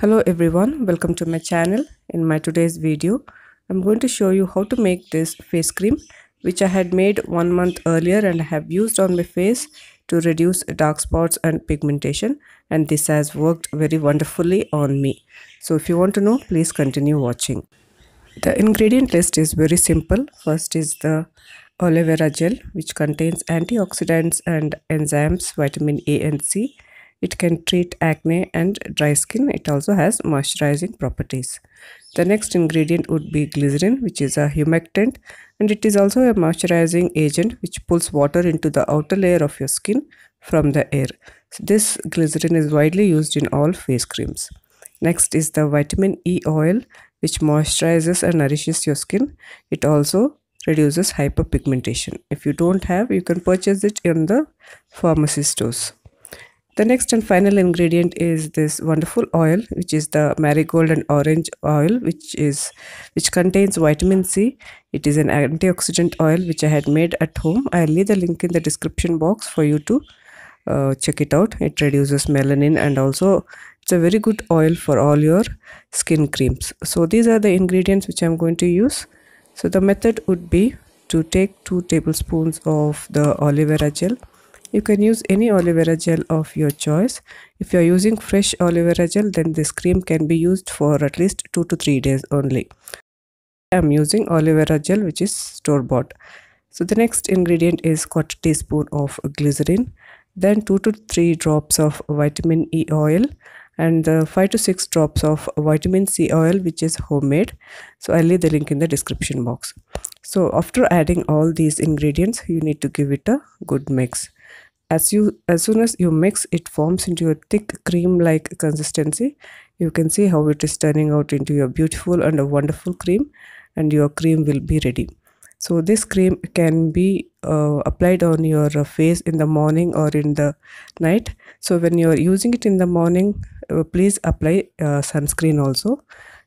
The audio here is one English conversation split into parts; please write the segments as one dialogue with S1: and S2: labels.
S1: hello everyone welcome to my channel in my today's video i'm going to show you how to make this face cream which i had made one month earlier and i have used on my face to reduce dark spots and pigmentation and this has worked very wonderfully on me so if you want to know please continue watching the ingredient list is very simple first is the aloe vera gel which contains antioxidants and enzymes vitamin a and c it can treat acne and dry skin. It also has moisturizing properties. The next ingredient would be glycerin which is a humectant and it is also a moisturizing agent which pulls water into the outer layer of your skin from the air. So this glycerin is widely used in all face creams. Next is the vitamin E oil which moisturizes and nourishes your skin. It also reduces hyperpigmentation. If you don't have, you can purchase it in the pharmacy stores. The next and final ingredient is this wonderful oil which is the marigold and orange oil which is which contains vitamin C. It is an antioxidant oil which I had made at home. I'll leave the link in the description box for you to uh, check it out. It reduces melanin and also it's a very good oil for all your skin creams. So these are the ingredients which I'm going to use. So the method would be to take 2 tablespoons of the olivera gel you can use any olive vera gel of your choice. If you are using fresh olive vera gel, then this cream can be used for at least 2 to 3 days only. I am using olive vera gel which is store bought. So the next ingredient is quarter teaspoon of glycerin, then 2 to 3 drops of vitamin E oil and uh, 5 to 6 drops of vitamin C oil which is homemade. So I'll leave the link in the description box. So after adding all these ingredients, you need to give it a good mix as you as soon as you mix it forms into a thick cream like consistency you can see how it is turning out into a beautiful and a wonderful cream and your cream will be ready so this cream can be uh, applied on your face in the morning or in the night so when you are using it in the morning uh, please apply uh, sunscreen also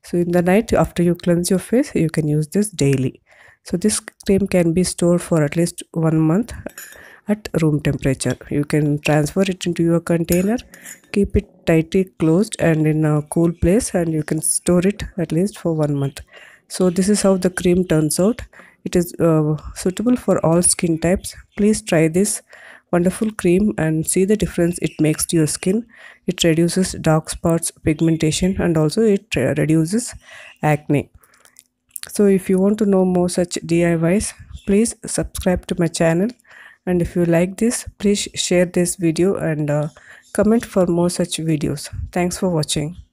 S1: so in the night after you cleanse your face you can use this daily so this cream can be stored for at least one month at room temperature. You can transfer it into your container, keep it tightly closed and in a cool place and you can store it at least for one month. So this is how the cream turns out. It is uh, suitable for all skin types. Please try this wonderful cream and see the difference it makes to your skin. It reduces dark spots, pigmentation and also it uh, reduces acne. So if you want to know more such DIYs, please subscribe to my channel and if you like this please share this video and uh, comment for more such videos thanks for watching